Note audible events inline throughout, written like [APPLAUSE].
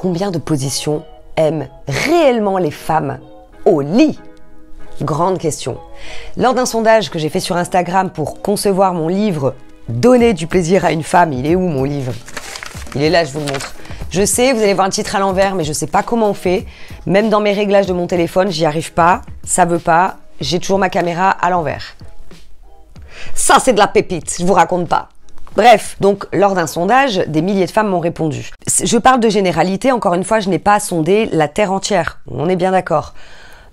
Combien de positions aiment réellement les femmes au lit Grande question. Lors d'un sondage que j'ai fait sur Instagram pour concevoir mon livre Donner du plaisir à une femme, il est où mon livre Il est là, je vous le montre. Je sais, vous allez voir le titre à l'envers, mais je ne sais pas comment on fait. Même dans mes réglages de mon téléphone, j'y arrive pas, ça veut pas, j'ai toujours ma caméra à l'envers. Ça, c'est de la pépite, je vous raconte pas. Bref, donc lors d'un sondage, des milliers de femmes m'ont répondu. Je parle de généralité, encore une fois, je n'ai pas sondé la Terre entière, on est bien d'accord.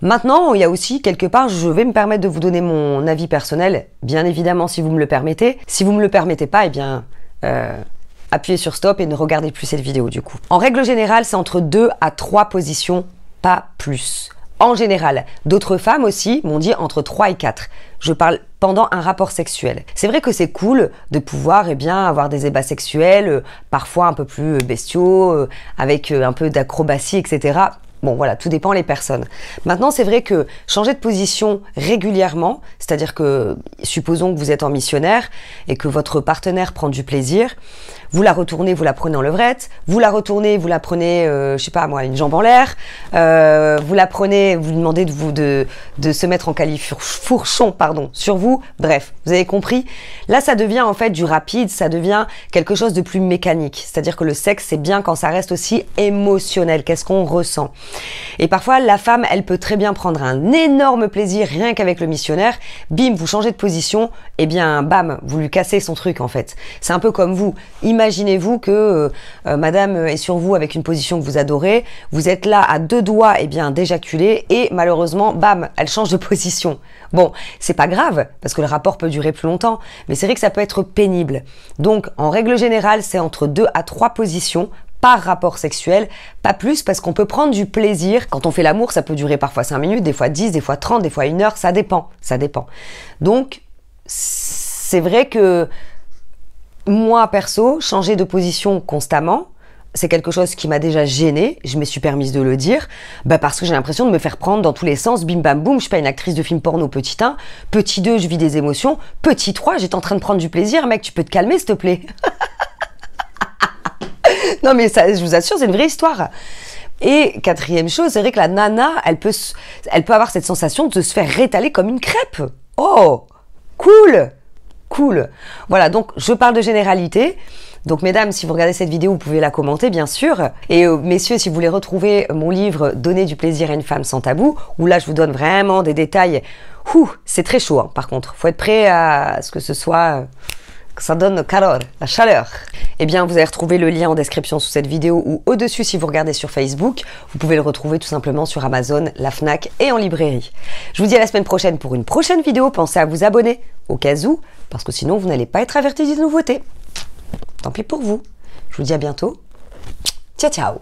Maintenant, il y a aussi quelque part, je vais me permettre de vous donner mon avis personnel, bien évidemment si vous me le permettez. Si vous ne me le permettez pas, eh bien, euh, appuyez sur stop et ne regardez plus cette vidéo du coup. En règle générale, c'est entre 2 à 3 positions, pas plus en général. D'autres femmes aussi m'ont dit entre 3 et 4. Je parle pendant un rapport sexuel. C'est vrai que c'est cool de pouvoir eh bien avoir des ébats sexuels, euh, parfois un peu plus bestiaux, euh, avec euh, un peu d'acrobatie, etc. Bon, voilà, tout dépend les personnes. Maintenant, c'est vrai que changer de position régulièrement, c'est-à-dire que, supposons que vous êtes en missionnaire et que votre partenaire prend du plaisir, vous la retournez, vous la prenez en levrette, vous la retournez, vous la prenez, euh, je sais pas moi, une jambe en l'air, euh, vous la prenez, vous demandez de, vous, de, de se mettre en Fourchon, pardon, sur vous, bref, vous avez compris. Là, ça devient en fait du rapide, ça devient quelque chose de plus mécanique. C'est-à-dire que le sexe, c'est bien quand ça reste aussi émotionnel, qu'est-ce qu'on ressent. Et parfois, la femme, elle peut très bien prendre un énorme plaisir rien qu'avec le missionnaire. Bim, vous changez de position, et eh bien, bam, vous lui cassez son truc en fait. C'est un peu comme vous. Imaginez-vous que euh, euh, madame est sur vous avec une position que vous adorez, vous êtes là à deux doigts, et eh bien, d'éjaculer, et malheureusement, bam, elle change de [LAUGHS] position. Bon, c'est pas grave, parce que le rapport peut durer plus longtemps, mais c'est vrai que ça peut être pénible. Donc, en règle générale, c'est entre deux à trois positions par rapport sexuel, pas plus parce qu'on peut prendre du plaisir. Quand on fait l'amour, ça peut durer parfois 5 minutes, des fois 10, des fois 30, des fois 1 heure, ça dépend, ça dépend. Donc, c'est vrai que moi, perso, changer de position constamment, c'est quelque chose qui m'a déjà gênée, je me suis permise de le dire, bah parce que j'ai l'impression de me faire prendre dans tous les sens, bim bam boum, je suis pas une actrice de film porno petit 1, petit 2, je vis des émotions, petit 3, j'étais en train de prendre du plaisir, mec, tu peux te calmer s'il te plaît [LAUGHS] [LAUGHS] non, mais ça, je vous assure, c'est une vraie histoire. Et quatrième chose, c'est vrai que la nana, elle peut, elle peut avoir cette sensation de se faire rétaler comme une crêpe. Oh, cool, cool. Voilà, donc je parle de généralité. Donc mesdames, si vous regardez cette vidéo, vous pouvez la commenter bien sûr. Et euh, messieurs, si vous voulez retrouver mon livre Donner du plaisir à une femme sans tabou, où là je vous donne vraiment des détails. Ouh, c'est très chaud hein. par contre. Faut être prêt à ce que ce soit... Euh, ça donne calor, la chaleur. Eh bien, vous allez retrouver le lien en description sous cette vidéo ou au-dessus si vous regardez sur Facebook. Vous pouvez le retrouver tout simplement sur Amazon, la FNAC et en librairie. Je vous dis à la semaine prochaine pour une prochaine vidéo. Pensez à vous abonner au cas où, parce que sinon vous n'allez pas être averti des nouveautés. Tant pis pour vous. Je vous dis à bientôt. Ciao ciao